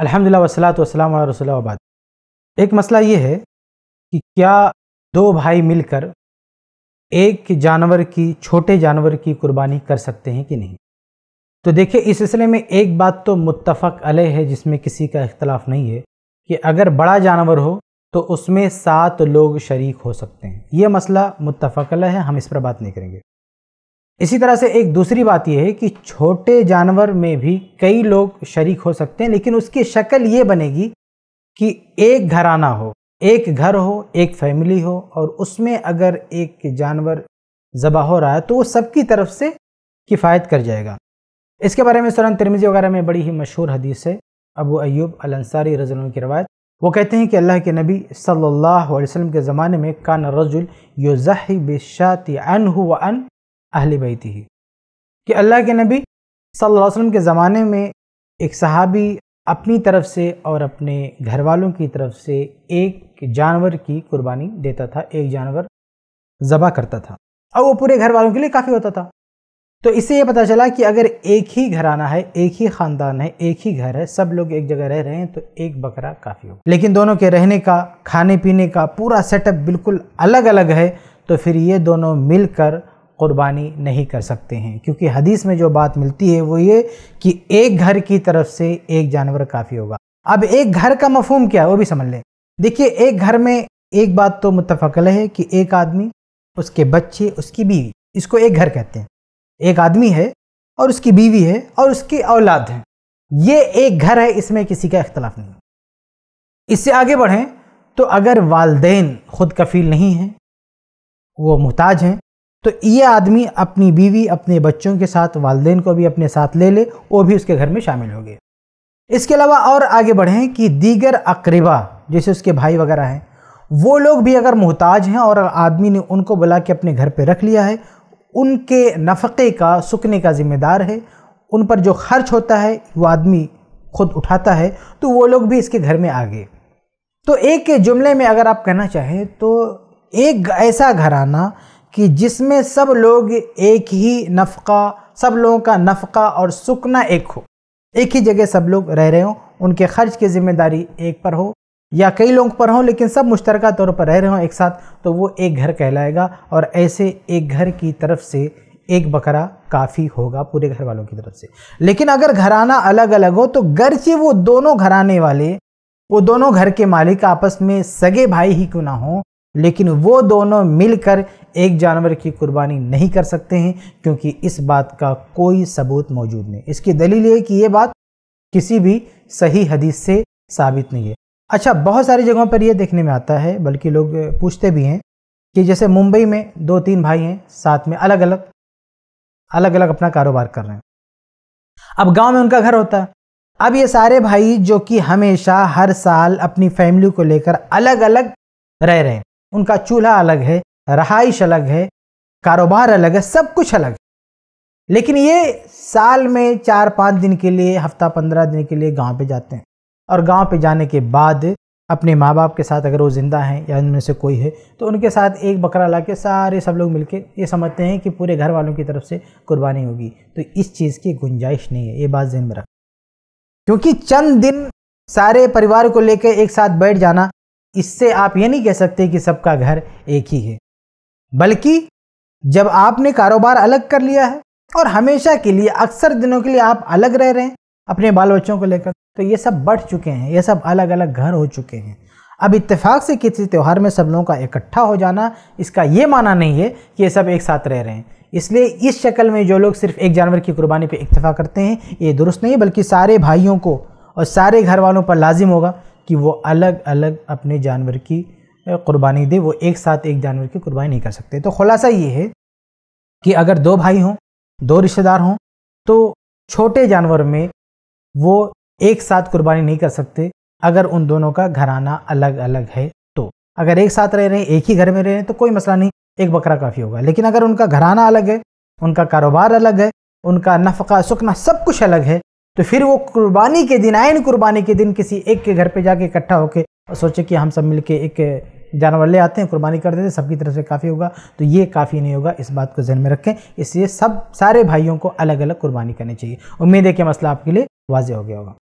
अल्हम्दुलिल्लाह वसलात वसलाम रसोल्लाबाद एक मसला ये है कि क्या दो भाई मिलकर एक जानवर की छोटे जानवर की कुर्बानी कर सकते हैं कि नहीं तो देखिए इस सिलसिले में एक बात तो मुत्तफ़क अलह है जिसमें किसी का इख्तलाफ नहीं है कि अगर बड़ा जानवर हो तो उसमें सात लोग शरीक हो सकते हैं ये मसला मुत्तफ़ल है हम इस पर बात नहीं करेंगे इसी तरह से एक दूसरी बात यह है कि छोटे जानवर में भी कई लोग शरीक हो सकते हैं लेकिन उसकी शक्ल ये बनेगी कि एक घराना हो एक घर हो एक फैमिली हो और उसमें अगर एक जानवर ज़बा हो रहा है तो वो सबकी तरफ से किफ़ायत कर जाएगा इसके बारे में सुरन तिरमिजी वगैरह में बड़ी ही मशहूर हदीस है अबू अयूब अलंसारी रजल की रवायत वो कहते हैं कि अल्लाह के नबी सल्लल्लाहु अलैहि वसल्लम के ज़माने में कान रजुल जहि बेशाति अन व अन अहल बैती ही कि अल्लाह के नबी सल्लल्लाहु अलैहि वसल्लम के ज़माने में एक सहाबी अपनी तरफ से और अपने घर वालों की तरफ से एक जानवर की कुर्बानी देता था एक जानवर ज़बा करता था और वो पूरे घर वालों के लिए काफ़ी होता था तो इससे ये पता चला कि अगर एक ही घराना है एक ही ख़ानदान है एक ही घर है सब लोग एक जगह रह रहे हैं तो एक बकरा काफ़ी हो लेकिन दोनों के रहने का खाने पीने का पूरा सेटअप बिल्कुल अलग अलग है तो फिर ये दोनों मिलकर कुर्बानी नहीं कर सकते हैं क्योंकि हदीस में जो बात मिलती है वो ये कि एक घर की तरफ से एक जानवर काफ़ी होगा अब एक घर का मफहम क्या है वो भी समझ लें देखिए एक घर में एक बात तो मुतफ़ल है कि एक आदमी उसके बच्चे उसकी बीवी इसको एक घर कहते हैं एक आदमी है और उसकी बीवी है और उसकी औलाद है ये एक घर है इसमें किसी का इख्तलाफ नहीं इससे आगे बढ़ें तो अगर वालदेन खुद कफील नहीं हैं वो मोहताज हैं तो ये आदमी अपनी बीवी अपने बच्चों के साथ वालदेन को भी अपने साथ ले ले वो भी उसके घर में शामिल हो गए इसके अलावा और आगे बढ़ें कि दीगर अकरबा जैसे उसके भाई वगैरह हैं वो लोग भी अगर मोहताज हैं और आदमी ने उनको बुला के अपने घर पर रख लिया है उनके नफ़े का सुकने का ज़िम्मेदार है उन पर जो खर्च होता है वो आदमी खुद उठाता है तो वो लोग भी इसके घर में आ गए तो एक जुमले में अगर आप कहना चाहें तो एक ऐसा घराना कि जिसमें सब लोग एक ही नफ़ा सब लोगों का नफका और सुकना एक हो एक ही जगह सब लोग रह रहे हों उनके खर्च की ज़िम्मेदारी एक पर हो या कई लोग पर हों लेकिन सब मुश्तरक तौर पर रह रहे हों एक साथ तो वो एक घर कहलाएगा और ऐसे एक घर की तरफ से एक बकरा काफ़ी होगा पूरे घर वालों की तरफ से लेकिन अगर घराना अलग अलग हो तो गरचे वो दोनों घराने वाले वो दोनों घर के मालिक आपस में सगे भाई ही क्यों ना हों लेकिन वो दोनों मिलकर एक जानवर की कुर्बानी नहीं कर सकते हैं क्योंकि इस बात का कोई सबूत मौजूद नहीं इसकी दलील ये कि ये बात किसी भी सही हदीस से साबित नहीं है अच्छा बहुत सारी जगहों पर यह देखने में आता है बल्कि लोग पूछते भी हैं कि जैसे मुंबई में दो तीन भाई हैं साथ में अलग अलग अलग अलग अपना कारोबार कर रहे हैं अब गांव में उनका घर होता है अब ये सारे भाई जो कि हमेशा हर साल अपनी फैमिली को लेकर अलग अलग रह रहे हैं उनका चूल्हा अलग है रहाइश अलग है कारोबार अलग है सब कुछ अलग है लेकिन ये साल में चार पाँच दिन के लिए हफ्ता पंद्रह दिन के लिए गांव पे जाते हैं और गांव पे जाने के बाद अपने माँ बाप के साथ अगर वो ज़िंदा हैं या उनमें से कोई है तो उनके साथ एक बकरा ला के सारे सब लोग मिलके ये समझते हैं कि पूरे घर वालों की तरफ से कुर्बानी होगी तो इस चीज़ की गुंजाइश नहीं है ये बात जहन में रख क्योंकि चंद दिन सारे परिवार को लेकर एक साथ बैठ जाना इससे आप ये नहीं कह सकते कि सबका घर एक ही है बल्कि जब आपने कारोबार अलग कर लिया है और हमेशा के लिए अक्सर दिनों के लिए आप अलग रह रहे हैं अपने बाल बच्चों को लेकर तो ये सब बढ़ चुके हैं ये सब अलग अलग घर हो चुके हैं अब इत्तेफाक से किसी त्यौहार में सब लोगों का इकट्ठा हो जाना इसका ये माना नहीं है कि ये सब एक साथ रह रहे हैं इसलिए इस शक्ल में जो लोग सिर्फ एक जानवर की कुर्बानी पर इतफा करते हैं ये दुरुस्त नहीं बल्कि सारे भाइयों को और सारे घर वालों पर लाजिम होगा कि वो अलग अलग अपने जानवर की कुर्बानी दे वो एक साथ एक जानवर की कुर्बानी नहीं कर सकते तो खुलासा ये है कि अगर दो भाई हों दो रिश्तेदार हों तो छोटे जानवर में वो एक साथ कुर्बानी नहीं कर सकते अगर उन दोनों का घराना अलग अलग है तो अगर एक साथ रह रहे हैं एक ही घर में रह रहे हैं तो कोई मसला नहीं एक बकरा काफ़ी होगा लेकिन अगर उनका घराना अलग है उनका कारोबार अलग है उनका नफका सुखना सब कुछ अलग है तो फिर वो कुर्बानी के दिन आयन कुर्बानी के दिन किसी एक के घर पे जाके इकट्ठा होके और सोचे कि हम सब मिलके एक जानवर ले आते हैं कुर्बानी कर देते हैं सबकी तरफ से काफ़ी होगा तो ये काफ़ी नहीं होगा इस बात को जहन में रखें इसलिए सब सारे भाइयों को अलग अलग कुर्बानी करनी चाहिए उम्मीद है कि मसला आपके लिए वाजे हो गया होगा